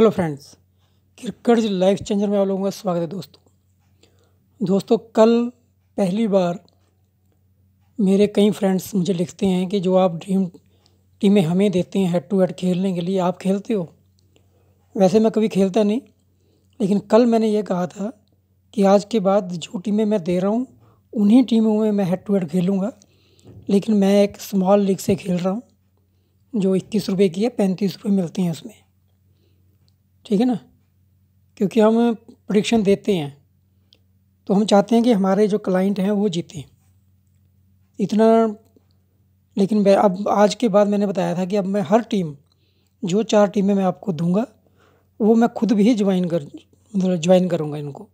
hello friends cricket life changer में आप लोगों का स्वागत है दोस्तों दोस्तों कल पहली बार मेरे कई फ्रेंड्स मुझे लिखते हैं कि जो आप ड्रीम टीमें हमें देते हैं हेड टू हेड खेलने के लिए आप खेलते हो वैसे मैं कभी खेलता नहीं लेकिन कल मैंने ये कहा था कि आज के बाद जो टीमें मैं दे रहा हूँ उन्हीं टीमों में मैं हेड टू हेड खेलूँगा लेकिन मैं एक स्मॉल लीग से खेल रहा हूँ जो इक्कीस रुपये की है पैंतीस रुपये मिलती हैं उसमें ठीक है ना क्योंकि हम प्रडिक्शन देते हैं तो हम चाहते हैं कि हमारे जो क्लाइंट हैं वो जीतें इतना लेकिन अब आज के बाद मैंने बताया था कि अब मैं हर टीम जो चार टीमें मैं आपको दूंगा वो मैं खुद भी ज्वाइन कर मतलब ज्वाइन करूँगा इनको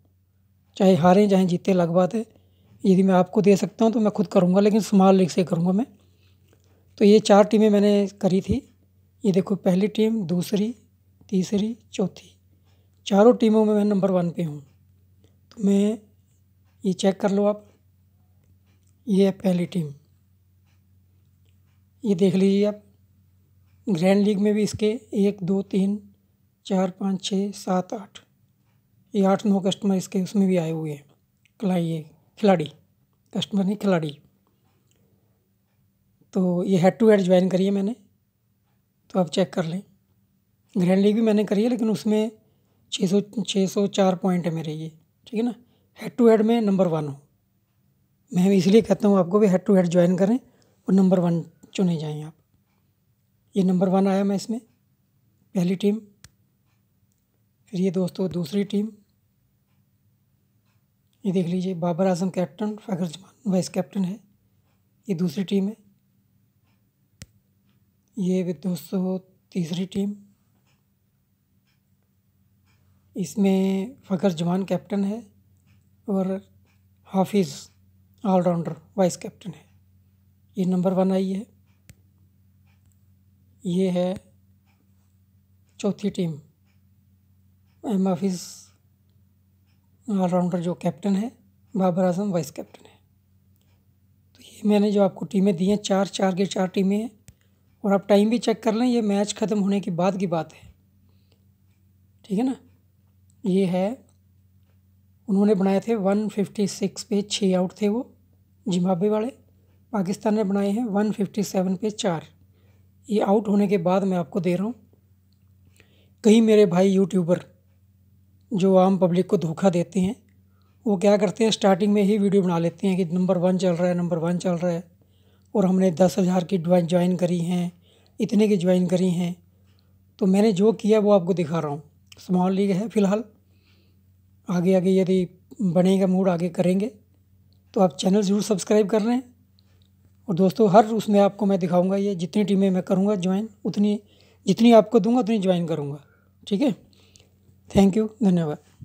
चाहे हारें चाहे जीते अलग बात है यदि मैं आपको दे सकता हूँ तो मैं खुद करूँगा लेकिन स्मॉल लीग से करूँगा मैं तो ये चार टीमें मैंने करी थी ये देखो पहली टीम दूसरी तीसरी चौथी चारों टीमों में मैं नंबर वन पे हूँ तो मैं ये चेक कर लो आप ये है पहली टीम ये देख लीजिए आप ग्रैंड लीग में भी इसके एक दो तीन चार पाँच छः सात आठ ये आठ नौ कस्टमर इसके उसमें भी आए हुए हैं खिलाई ये खिलाड़ी कस्टमर नहीं खिलाड़ी तो ये हेड टू हेड ज्वाइन करिए मैंने तो आप चेक कर लें ग्रैंड लीग भी मैंने करी है लेकिन उसमें छः सौ छः सौ चार पॉइंट है मेरे ये ठीक है ना हेड टू हेड में नंबर वन हो मैं इसलिए कहता हूँ आपको भी हेड टू हेड ज्वाइन करें और नंबर वन चुने जाएँ आप ये नंबर वन आया मैं इसमें पहली टीम फिर ये दोस्तों दूसरी टीम ये देख लीजिए Babar Azam captain Fakhar Zaman vice captain है ये दूसरी टीम है ये दोस्तों तीसरी टीम इसमें फ़खर जवान कैप्टन है और हाफिज़ ऑलराउंडर वाइस कैप्टन है ये नंबर वन आई है ये है चौथी टीम एम हाफिज़ ऑलराउंडर जो कैप्टन है बाबर आजम वाइस कैप्टन है तो ये मैंने जो आपको टीमें दी हैं चार चार के चार टीमें हैं और आप टाइम भी चेक कर लें ये मैच ख़त्म होने के बाद की बात है ठीक है ना ये है उन्होंने बनाए थे वन फिफ्टी सिक्स पे छः आउट थे वो जिम्बाब्वे वाले पाकिस्तान ने बनाए हैं वन फिफ्टी सेवन पे चार ये आउट होने के बाद मैं आपको दे रहा हूँ कई मेरे भाई यूट्यूबर जो आम पब्लिक को धोखा देते हैं वो क्या करते हैं स्टार्टिंग में ही वीडियो बना लेते हैं कि नंबर वन चल रहा है नंबर वन चल रहा है और हमने दस हज़ार की ज्वाइन करी हैं इतने की ज्वाइन करी हैं तो मैंने जो किया वो आपको दिखा रहा हूँ स्मॉल लीग है फ़िलहाल आगे आगे यदि बनेगा मूड आगे करेंगे तो आप चैनल ज़रूर सब्सक्राइब कर लें और दोस्तों हर उसमें आपको मैं दिखाऊंगा ये जितनी टीमें मैं करूँगा ज्वाइन उतनी जितनी आपको दूंगा उतनी ज्वाइन करूँगा ठीक है थैंक यू धन्यवाद